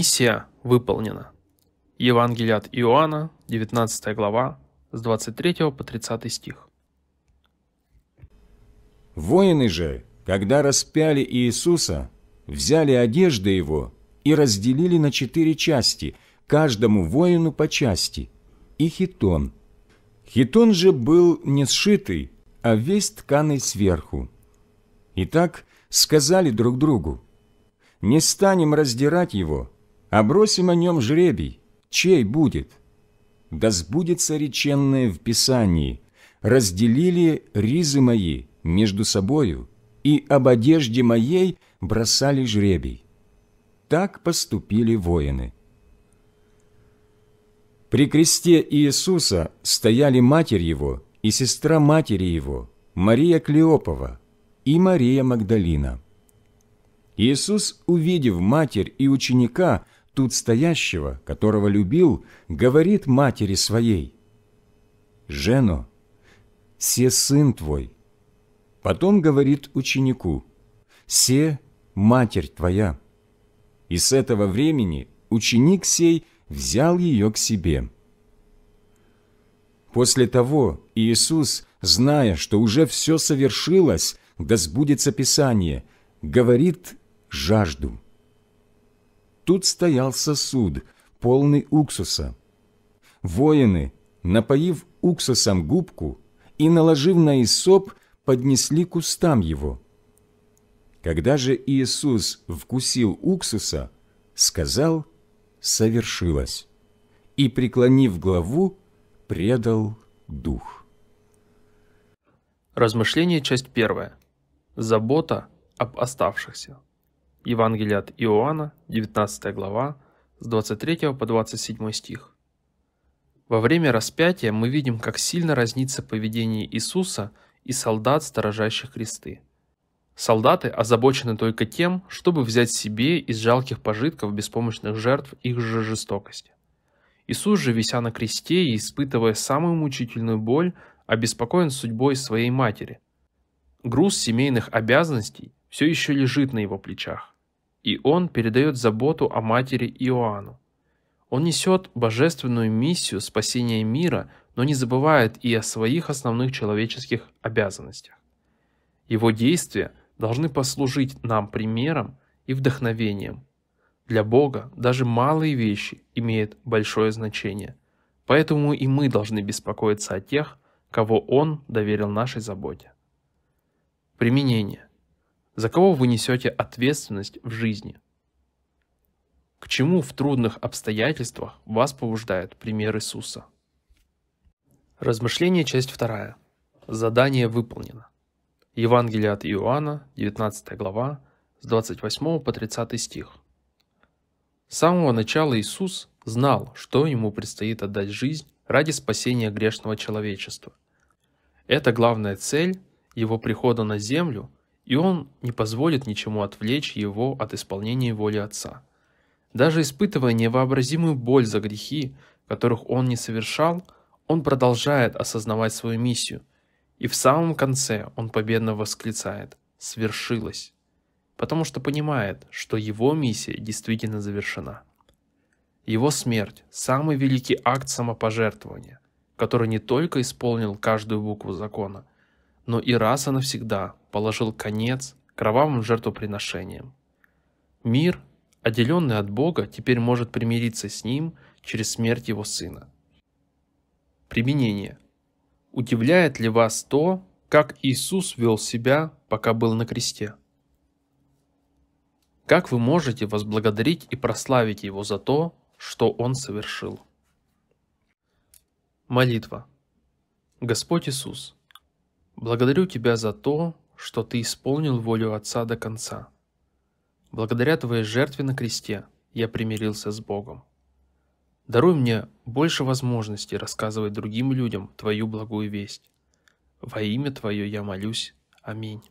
Миссия выполнена. Евангелие от Иоанна, 19 глава, с 23 по 30 стих. Воины же, когда распяли Иисуса, взяли одежды его и разделили на четыре части, каждому воину по части, и хитон. Хитон же был не сшитый, а весь тканый сверху. Итак, сказали друг другу, «Не станем раздирать его, а бросим о нем жребий, чей будет? Да сбудется реченное в Писании, разделили ризы мои между собою, и об одежде моей бросали жребий. Так поступили воины. При кресте Иисуса стояли матерь его и сестра матери его, Мария Клеопова и Мария Магдалина. Иисус, увидев матерь и ученика, тут стоящего, которого любил, говорит матери своей, «Жено, се сын твой». Потом говорит ученику, «Се матерь твоя». И с этого времени ученик сей взял ее к себе. После того Иисус, зная, что уже все совершилось, да сбудется Писание, говорит жажду. Тут стоял сосуд, полный уксуса. Воины, напоив уксусом губку и наложив на Исоп, поднесли к устам его. Когда же Иисус вкусил уксуса, сказал «совершилось» и, преклонив главу, предал дух. Размышление, часть первая. Забота об оставшихся. Евангелие от Иоанна, 19 глава, с 23 по 27 стих. Во время распятия мы видим, как сильно разнится поведение Иисуса и солдат, сторожащих кресты. Солдаты озабочены только тем, чтобы взять себе из жалких пожитков беспомощных жертв их же жестокости. Иисус же, вися на кресте и испытывая самую мучительную боль, обеспокоен судьбой своей матери. Груз семейных обязанностей все еще лежит на его плечах и он передает заботу о матери Иоанну. Он несет божественную миссию спасения мира, но не забывает и о своих основных человеческих обязанностях. Его действия должны послужить нам примером и вдохновением. Для Бога даже малые вещи имеют большое значение, поэтому и мы должны беспокоиться о тех, кого Он доверил нашей заботе. Применение за кого вы несете ответственность в жизни. К чему в трудных обстоятельствах вас побуждает пример Иисуса? Размышление, часть 2. Задание выполнено. Евангелие от Иоанна, 19 глава, с 28 по 30 стих. С самого начала Иисус знал, что ему предстоит отдать жизнь ради спасения грешного человечества. Это главная цель его прихода на землю – и он не позволит ничему отвлечь его от исполнения воли Отца. Даже испытывая невообразимую боль за грехи, которых он не совершал, он продолжает осознавать свою миссию, и в самом конце он победно восклицает «Свершилось!», потому что понимает, что его миссия действительно завершена. Его смерть – самый великий акт самопожертвования, который не только исполнил каждую букву закона – но и раз и навсегда положил конец кровавым жертвоприношениям. Мир, отделенный от Бога, теперь может примириться с Ним через смерть Его Сына. Применение. Удивляет ли вас то, как Иисус вел себя, пока был на кресте? Как вы можете возблагодарить и прославить Его за то, что Он совершил? Молитва. Господь Иисус – Благодарю Тебя за то, что Ты исполнил волю Отца до конца. Благодаря Твоей жертве на кресте я примирился с Богом. Даруй мне больше возможностей рассказывать другим людям Твою благую весть. Во имя Твое я молюсь. Аминь.